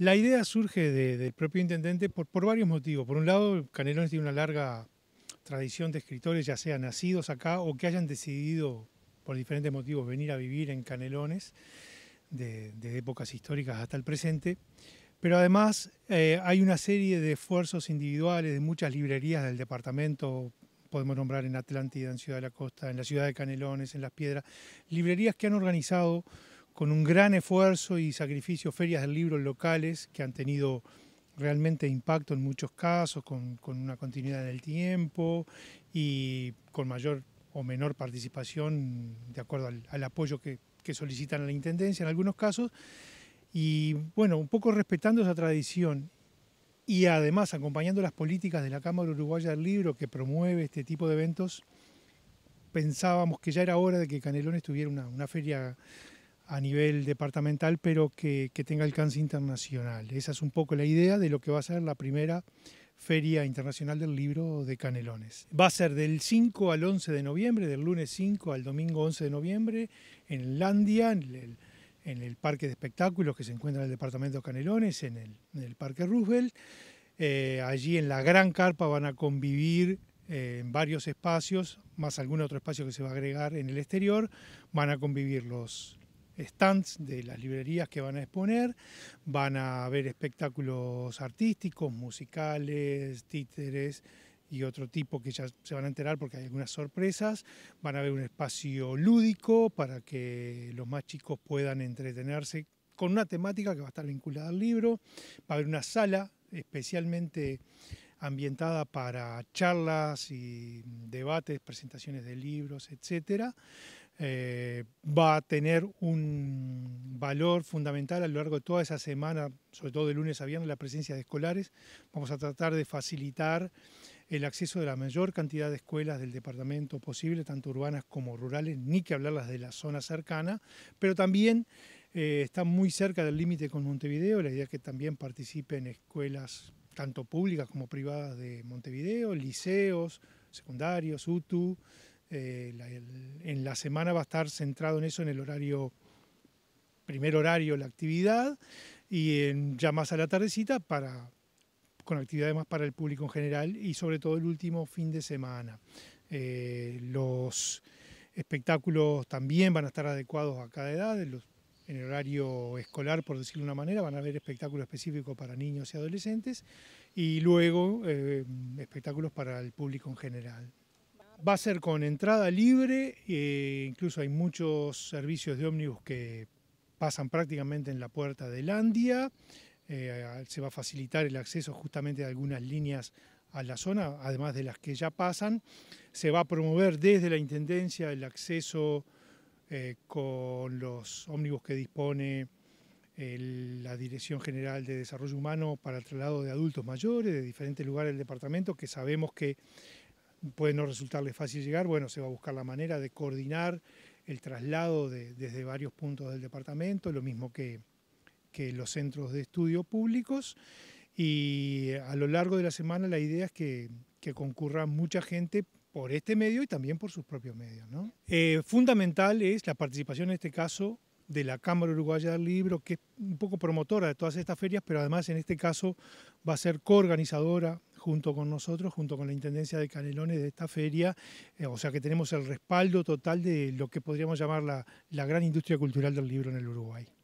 La idea surge del propio intendente por, por varios motivos. Por un lado, Canelones tiene una larga tradición de escritores, ya sean nacidos acá o que hayan decidido por diferentes motivos venir a vivir en Canelones, desde de épocas históricas hasta el presente. Pero además eh, hay una serie de esfuerzos individuales de muchas librerías del departamento, podemos nombrar en Atlántida, en Ciudad de la Costa, en la ciudad de Canelones, en Las Piedras, librerías que han organizado con un gran esfuerzo y sacrificio ferias de libros locales que han tenido realmente impacto en muchos casos, con, una continuidad del tiempo y con mayor o menor participación de acuerdo al, apoyo que, solicitan a la Intendencia en algunos casos. Y bueno, un poco respetando esa tradición y además acompañando las políticas de la Cámara Uruguaya del Libro que promueve este tipo de eventos, pensábamos que ya era hora de que Canelones tuviera una feria a nivel departamental, pero que, tenga alcance internacional. Esa es un poco la idea de lo que va a ser la primera Feria Internacional del Libro de Canelones. Va a ser del 5 al 11 de noviembre, del lunes 5 al domingo 11 de noviembre, en Landia, en el, Parque de Espectáculos que se encuentra en el Departamento de Canelones, en el, Parque Roosevelt. Eh, allí en la Gran Carpa van a convivir eh, en varios espacios, más algún otro espacio que se va a agregar en el exterior, van a convivir los, stands de las librerías que van a exponer, van a haber espectáculos artísticos, musicales, títeres y otro tipo que ya se van a enterar porque hay algunas sorpresas, van a haber un espacio lúdico para que los más chicos puedan entretenerse con una temática que va a estar vinculada al libro, va a haber una sala especialmente ambientada para charlas y debates, presentaciones de libros, etcétera. Eh, va a tener un valor fundamental a lo largo de toda esa semana, sobre todo de lunes a viernes, la presencia de escolares. Vamos a tratar de facilitar el acceso de la mayor cantidad de escuelas del departamento posible, tanto urbanas como rurales, ni que hablarlas de la zona cercana, pero también eh, está muy cerca del límite con Montevideo, la idea es que también participen escuelas tanto públicas como privadas de Montevideo, liceos, secundarios, UTU, eh, en la semana va a estar centrado en eso, en el horario, primer horario, la actividad, y en, ya más a la tardecita para con actividades más para el público en general y sobre todo el último fin de semana. Eh, los espectáculos también van a estar adecuados a cada edad, en el horario escolar, por decirlo de una manera, van a haber espectáculos específicos para niños y adolescentes y luego eh, espectáculos para el público en general. Va a ser con entrada libre, eh, incluso hay muchos servicios de ómnibus que pasan prácticamente en la puerta de Andia, eh, se va a facilitar el acceso justamente a algunas líneas a la zona, además de las que ya pasan. Se va a promover desde la Intendencia el acceso eh, con los ómnibus que dispone la Dirección General de Desarrollo Humano para el traslado de adultos mayores de diferentes lugares del departamento, que sabemos que puede no resultarle fácil llegar, bueno, se va a buscar la manera de coordinar el traslado desde varios puntos del departamento, lo mismo que, los centros de estudio públicos. Y a lo largo de la semana la idea es que, concurra mucha gente por este medio y también por sus propios medios. Eh, fundamental es la participación en este caso de la Cámara Uruguaya del Libro, que es un poco promotora de todas estas ferias, pero además en este caso va a ser coorganizadora junto con nosotros, junto con la Intendencia de Canelones de esta feria, eh, o sea que tenemos el respaldo total de lo que podríamos llamar la gran industria cultural del libro en el Uruguay.